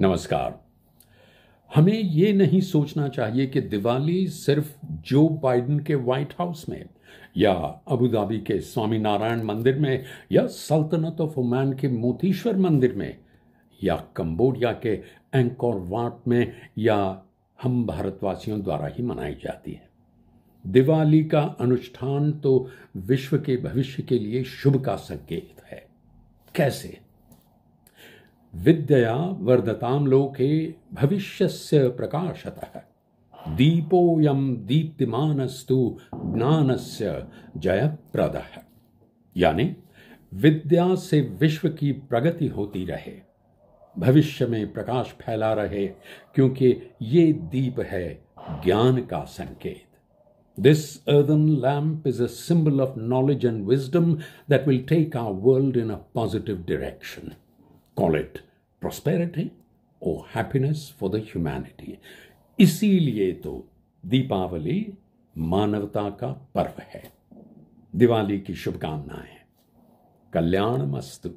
नमस्कार हमें ये नहीं सोचना चाहिए कि दिवाली सिर्फ जो बाइडन के व्हाइट हाउस में या अबू धाबी के स्वामीनारायण मंदिर में या सल्तनत ऑफ ओमान के मोतीश्वर मंदिर में या कंबोडिया के एंकोर वाट में या हम भारतवासियों द्वारा ही मनाई जाती है दिवाली का अनुष्ठान तो विश्व के भविष्य के लिए शुभ का संकेत है कैसे विद्या वर्धताम लोके भविष्यस्य प्रकाशतः यम दीप्तिमानस्तु ज्ञानस्य जयप्रदः यानी विद्या से विश्व की प्रगति होती रहे भविष्य में प्रकाश फैला रहे क्योंकि ये दीप है ज्ञान का संकेत this earthen lamp is a symbol of knowledge and wisdom that will take our world in a positive direction call it prosperity or happiness for the humanity इसीलिए तो दीपावली मानवता का पर्व है दिवाली की शुभकामनाएं कल्याण मस्तु